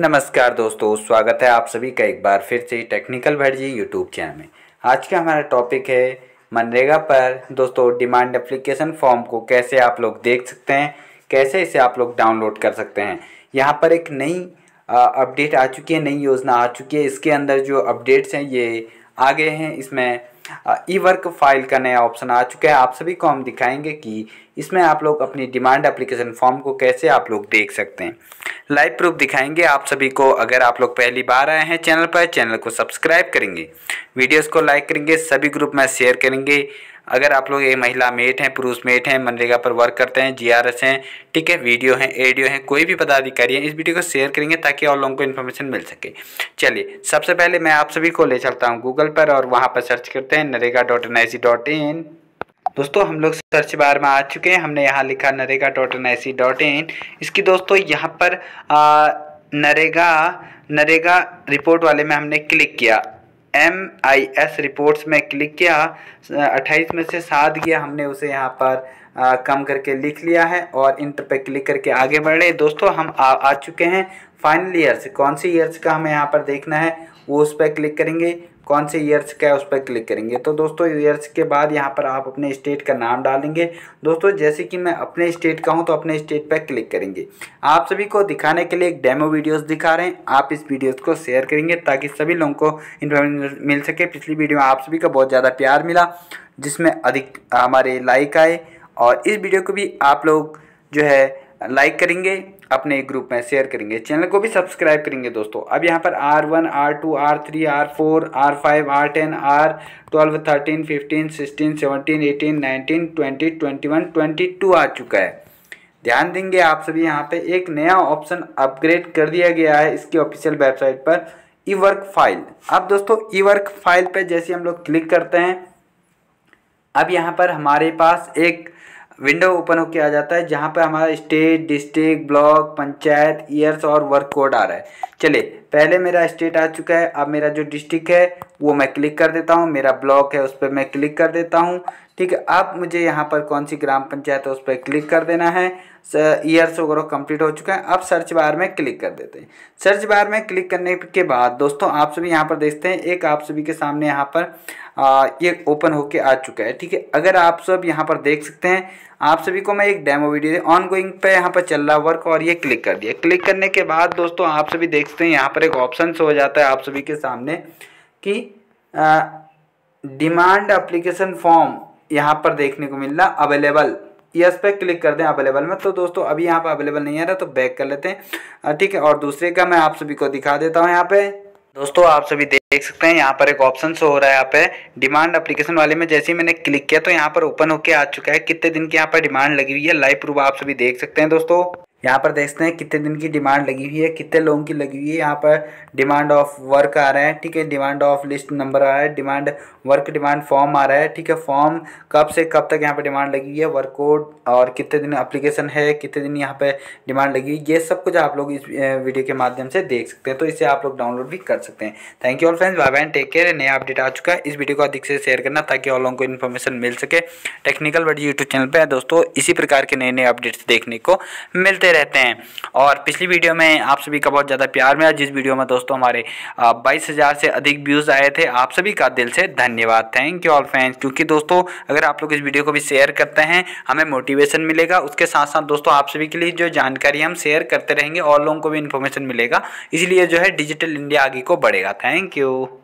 नमस्कार दोस्तों स्वागत है आप सभी का एक बार फिर से टेक्निकल जी यूट्यूब चैनल में आज का हमारा टॉपिक है मनरेगा पर दोस्तों डिमांड एप्लीकेशन फॉर्म को कैसे आप लोग देख सकते हैं कैसे इसे आप लोग डाउनलोड कर सकते हैं यहाँ पर एक नई अपडेट आ चुकी है नई योजना आ चुकी है इसके अंदर जो अपडेट्स हैं ये आ गए हैं इसमें ई वर्क फाइल का नया ऑप्शन आ चुका है आप सभी को हम दिखाएंगे कि इसमें आप लोग अपनी डिमांड एप्लीकेशन फॉर्म को कैसे आप लोग देख सकते हैं लाइव प्रूफ दिखाएंगे आप सभी को अगर आप लोग पहली बार आए हैं चैनल पर चैनल को सब्सक्राइब करेंगे वीडियोस को लाइक करेंगे सभी ग्रुप में शेयर करेंगे अगर आप लोग ये महिला मेट हैं पुरुष मेट हैं मनरेगा पर वर्क करते हैं जीआरएस हैं ठीक है वीडियो हैं एडियो हैं कोई भी पदाधिकारी हैं इस वीडियो को शेयर करेंगे ताकि और लोगों को इन्फॉर्मेशन मिल सके चलिए सबसे पहले मैं आप सभी को ले चलता हूँ गूगल पर और वहाँ पर सर्च करते हैं NREGA dot N I C dot in दोस्तों हम लोग सर्च बार में आ चुके हैं हमने यहाँ लिखा NREGA dot N I C dot in इसकी दोस्तों यहाँ पर नरेगा नरेगा रिपोर्ट वाले में हमने क्लिक किया एम आई एस रिपोर्ट्स में क्लिक किया अट्ठाईस में से सात गया हमने उसे यहाँ पर आ, कम करके लिख लिया है और इंटर पे क्लिक करके आगे बढ़ रहे दोस्तों हम आ, आ चुके हैं फाइनल ईयर्स कौन से ईयर्स का हमें यहाँ पर देखना है वो उस पर क्लिक करेंगे कौन से ईयर्स का है उस पर क्लिक करेंगे तो दोस्तों ईयर्स के बाद यहाँ पर आप अपने स्टेट का नाम डालेंगे दोस्तों जैसे कि मैं अपने स्टेट का हूँ तो अपने स्टेट पर क्लिक करेंगे आप सभी को दिखाने के लिए एक डेमो वीडियोस दिखा रहे हैं आप इस वीडियोस को शेयर करेंगे ताकि सभी लोगों को इन्फॉर्मेशन मिल सके पिछली वीडियो में आप सभी का बहुत ज़्यादा प्यार मिला जिसमें अधिक हमारे लाइक आए और इस वीडियो को भी आप लोग जो है लाइक करेंगे अपने एक ग्रुप में शेयर करेंगे चैनल को भी सब्सक्राइब करेंगे दोस्तों अब यहाँ पर R one R two R three R four R five R ten R twelve thirteen fifteen sixteen seventeen eighteen nineteen twenty twenty one twenty two आ चुका है ध्यान देंगे आप सभी यहाँ पे एक नया ऑप्शन अपग्रेड कर दिया गया है इसकी ऑफिशियल वेबसाइट पर ई वर्क फाइल अब दोस्तों ई वर्क फाइल पर जैसे हम लोग क्लिक करते हैं अब यहाँ पर हमारे पास एक विंडो ओपन होकर आ जाता है जहाँ पे हमारा state district block panchayat years और वर्क कोड आ रहा है चलिए पहले मेरा स्टेट आ चुका है अब मेरा जो डिस्ट्रिक्ट है वो मैं क्लिक कर देता हूँ मेरा ब्लॉक है उस पर मैं क्लिक कर देता हूँ ठीक है अब मुझे यहाँ पर कौन सी ग्राम पंचायत है उस पर क्लिक कर देना है ईयर्स वगैरह कंप्लीट हो चुका है अब सर्च बार में क्लिक कर देते हैं सर्च बार में क्लिक करने के बाद दोस्तों आप सभी यहाँ पर देखते हैं एक आप सभी के सामने यहाँ पर आ, ये ओपन होके आ चुका है ठीक है अगर आप सब यहाँ पर देख सकते हैं आप सभी को मैं एक डेमो वीडियो ऑन गोइंग पे यहाँ पर चल रहा वर्क और ये क्लिक कर दिया क्लिक करने के बाद दोस्तों आप सभी देखते हैं यहाँ पर एक ऑप्शन हो जाता है आप सभी के सामने कि डिमांड अप्लीकेशन फॉर्म यहाँ पर देखने को मिल रहा अवेलेबल यस पे क्लिक कर दें अवेलेबल में तो दोस्तों अभी यहाँ पर अवेलेबल नहीं आ रहा तो बैक कर लेते हैं ठीक है और दूसरे का मैं आप सभी को दिखा देता हूँ यहाँ पे दोस्तों आप सभी देख सकते हैं यहाँ पर एक ऑप्शन शो हो रहा है यहाँ पे डिमांड एप्लीकेशन वाले में जैसे ही मैंने क्लिक किया तो यहाँ पर ओपन होके आ चुका है कितने दिन की यहाँ पर डिमांड लगी हुई है लाइव प्रूफ आप सभी देख सकते हैं दोस्तों यहाँ पर देखते हैं कितने दिन की डिमांड लगी हुई है कितने लोगों की लगी हुई है यहाँ पर डिमांड ऑफ वर्क आ रहा है ठीक है डिमांड ऑफ लिस्ट नंबर आ रहा है डिमांड वर्क डिमांड फॉर्म आ रहा है ठीक है फॉर्म कब से कब तक यहाँ पर डिमांड लगी हुई है वर्क कोड और कितने दिन अप्लीकेशन है कितने दिन यहाँ पर डिमांड लगी हुई ये सब कुछ आप लोग इस वीडियो के माध्यम से देख सकते हैं तो इसे आप लोग डाउनलोड भी कर सकते हैं thank you all friends bye bye take care नया अपडेट आ चुका है इस वीडियो को अधिक से शेयर करना ताकि और लोगों को इन्फॉर्मेशन मिल सके टेक्निकल वर्ड यूट्यूब चैनल पर दोस्तों इसी प्रकार के नए नए अपडेट्स देखने को मिलते रहते हैं और पिछली वीडियो में आप सभी का बहुत ज़्यादा प्यार मिला जिस वीडियो में दोस्तों हमारे बाईस हज़ार से अधिक व्यूज़ आए थे आप सभी का दिल से धन्यवाद थैंक यू ऑल फ्रेंड्स क्योंकि दोस्तों अगर आप लोग इस वीडियो को भी शेयर करते हैं हमें मोटिवेशन मिलेगा उसके साथ साथ दोस्तों आप सभी के लिए जो जानकारी हम शेयर करते रहेंगे और लोगों को भी इन्फॉर्मेशन मिलेगा इसलिए जो है डिजिटल इंडिया आगे को बढ़ेगा थैंक यू